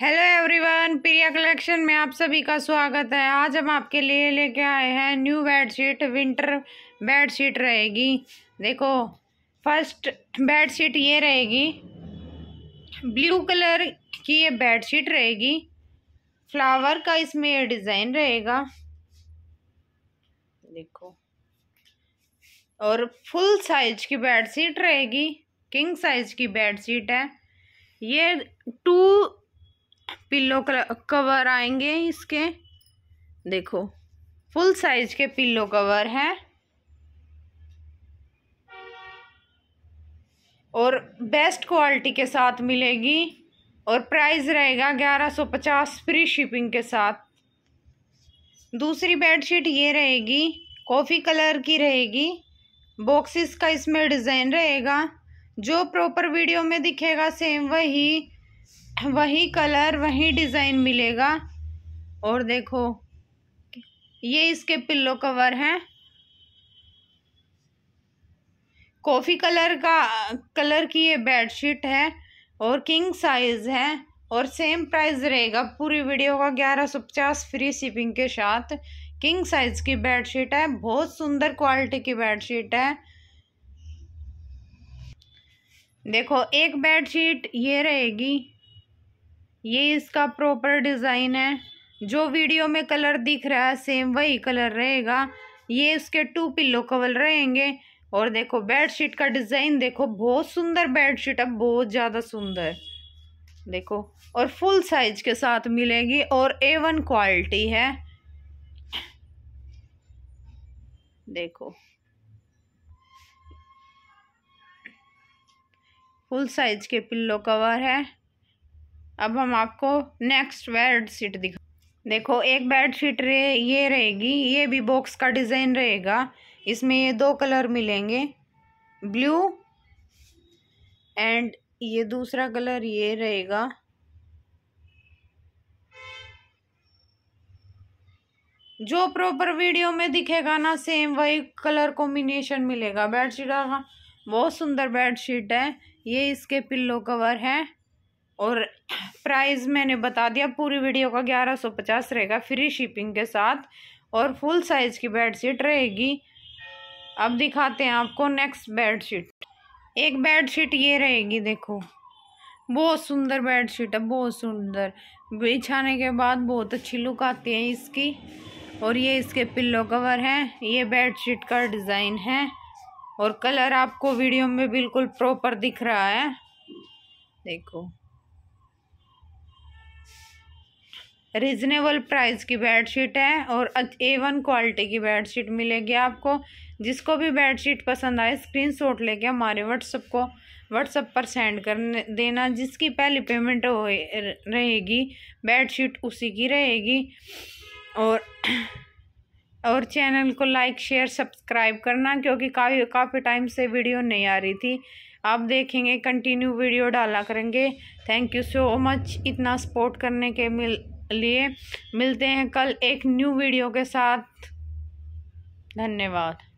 hello everyone प्रिया collection में आप सभी का स्वागत है आज हम आपके लिए लेके आए हैं न्यू बेडशीट विंटर बेडशीट रहेगी देखो फर्स्ट बेडशीट ये रहेगी ब्लू कलर की ये बेडशीट रहेगी फ्लावर का इसमें ये डिज़ाइन रहेगा देखो और फुल साइज की बेडशीट रहेगी किंग साइज की बेडशीट है ये टू पिल्लो कवर आएंगे इसके देखो फुल साइज के पिल्लो कवर हैं और बेस्ट क्वालिटी के साथ मिलेगी और प्राइस रहेगा ग्यारह सौ पचास फ्री शिपिंग के साथ दूसरी बेडशीट ये रहेगी कॉफ़ी कलर की रहेगी बॉक्सेस का इसमें डिज़ाइन रहेगा जो प्रॉपर वीडियो में दिखेगा सेम वही वही कलर वही डिज़ाइन मिलेगा और देखो ये इसके पिल्लो कवर हैं कॉफ़ी कलर का कलर की ये बेडशीट है और किंग साइज़ है और सेम प्राइस रहेगा पूरी वीडियो का ग्यारह सौ पचास फ्री शिपिंग के साथ किंग साइज़ की बेडशीट है बहुत सुंदर क्वालिटी की बेडशीट है देखो एक बेडशीट ये रहेगी ये इसका प्रॉपर डिज़ाइन है जो वीडियो में कलर दिख रहा है सेम वही कलर रहेगा ये उसके टू पिल्लो कवर रहेंगे और देखो बेडशीट का डिज़ाइन देखो बहुत सुंदर बेडशीट है बहुत ज़्यादा सुंदर देखो और फुल साइज के साथ मिलेगी और ए वन क्वालिटी है देखो फुल साइज के पिल्लो कवर है अब हम आपको नेक्स्ट बेड शीट दिखा देखो एक बेड शीट रे ये रहेगी ये भी बॉक्स का डिज़ाइन रहेगा इसमें ये दो कलर मिलेंगे ब्लू एंड ये दूसरा कलर ये रहेगा जो प्रॉपर वीडियो में दिखेगा ना सेम वही कलर कॉम्बिनेशन मिलेगा बेडशीट हाँ, बहुत सुंदर बेडशीट है ये इसके पिल्लो कवर है और प्राइस मैंने बता दिया पूरी वीडियो का ग्यारह सौ पचास रहेगा फ्री शिपिंग के साथ और फुल साइज़ की बेडशीट रहेगी अब दिखाते हैं आपको नेक्स्ट बेडशीट एक बेडशीट ये रहेगी देखो बहुत सुंदर बेडशीट है बहुत सुंदर बिछाने के बाद बहुत अच्छी लुक आती है इसकी और ये इसके पिल्लो कवर हैं ये बेडशीट का डिज़ाइन है और कलर आपको वीडियो में बिल्कुल प्रॉपर दिख रहा है देखो रिजनेबल प्राइस की बेडशीट है और ए वन क्वालिटी की बेडशीट मिलेगी आपको जिसको भी बेडशीट पसंद आए स्क्रीनशॉट लेके हमारे व्हाट्सअप को व्हाट्सअप पर सेंड कर देना जिसकी पहली पेमेंट हो रहेगी बेडशीट उसी की रहेगी और और चैनल को लाइक शेयर सब्सक्राइब करना क्योंकि काफ़ी काफ़ी टाइम से वीडियो नहीं आ रही थी आप देखेंगे कंटिन्यू वीडियो डाला करेंगे थैंक यू सो मच इतना सपोर्ट करने के मिल लिए मिलते हैं कल एक न्यू वीडियो के साथ धन्यवाद